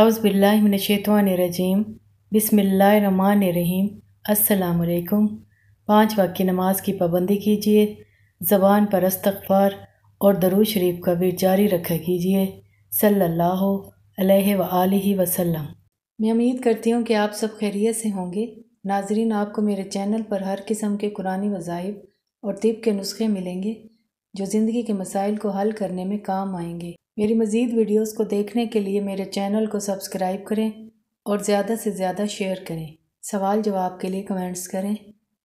अउज़बिल्लिमिनशैतवानरजीम रहीम अलकुम पाँच वक्त की नमाज़ की पाबंदी कीजिए ज़बान पर अस्तफ़ार और दरू शरीफ का भी जारी रखा कीजिए सल अलैहि सल्ला वसल्लम मैं उम्मीद करती हूँ कि आप सब खैरियत से होंगे नाजरीन आपको मेरे चैनल पर हर किस्म के कुरानी वज़ाइब और तिब के नुस्खे मिलेंगे जो ज़िंदगी के मसाइल को हल करने में काम आएंगे मेरी मज़ीद वीडियोस को देखने के लिए मेरे चैनल को सब्सक्राइब करें और ज़्यादा से ज़्यादा शेयर करें सवाल जवाब के लिए कमेंट्स करें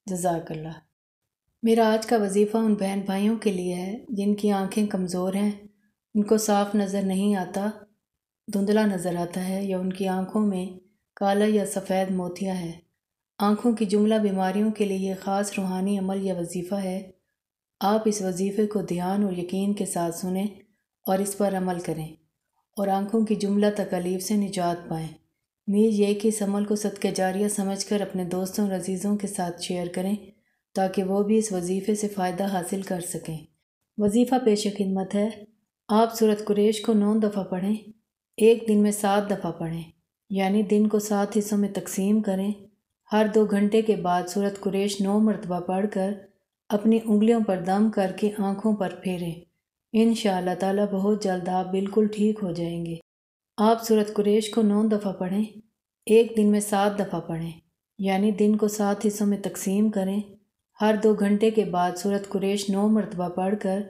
जजाकल्ला मेरा आज का वजीफ़ा उन बहन भाइयों के लिए है जिनकी आंखें कमज़ोर हैं उनको साफ नज़र नहीं आता धुंधला नज़र आता है या उनकी आँखों में काला या सफ़ेद मोतियाँ हैं आँखों की जुमला बीमारियों के लिए ख़ास रूहानी अमल या वजीफ़ा है आप इस वजीफ़े को ध्यान और यकीन के साथ सुने और इस पर अमल करें और आँखों की जुमला तकलीफ़ से निजात पाएँ नीज ये कि इस अमल को सदक जारिया समझ कर अपने दोस्तों और अजीज़ों के साथ शेयर करें ताकि वो भी इस वजीफ़े से फ़ायदा हासिल कर सकें वजीफ़ा पेश खिदमत है आप सूरत कुरेश को नौ दफ़ा पढ़ें एक दिन में सात दफ़ा पढ़ें यानी दिन को सात हिस्सों में तकसीम करें हर दो घंटे के बाद सूरत कुरेश नौ मरतबा पढ़ कर अपनी उंगलियों पर दम करके आँखों पर फेरें इन ताला बहुत जल्द आप बिल्कुल ठीक हो जाएंगे आप सूरत कुरेश को नौ दफ़ा पढ़ें एक दिन में सात दफ़ा पढ़ें यानी दिन को सात हिस्सों में तकसीम करें हर दो घंटे के बाद सूरत कुरेश नौ मरतबा पढ़ कर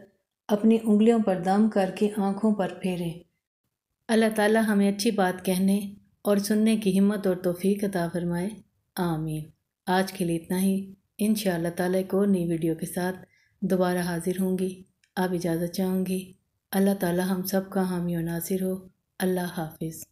अपनी उंगलियों पर दम करके आँखों पर फेरें अल्लाह ताला हमें अच्छी बात कहने और सुनने की हिम्मत और तोफ़ी अता फरमाए आमीन आज के लिए इतना ही इन ताला एक नई वीडियो के साथ दोबारा हाज़िर होंगी आप इजाज़त चाहूँगी अल्लाह ताला हम सब का हामी और नासिर हो अल्लाह हाफिज़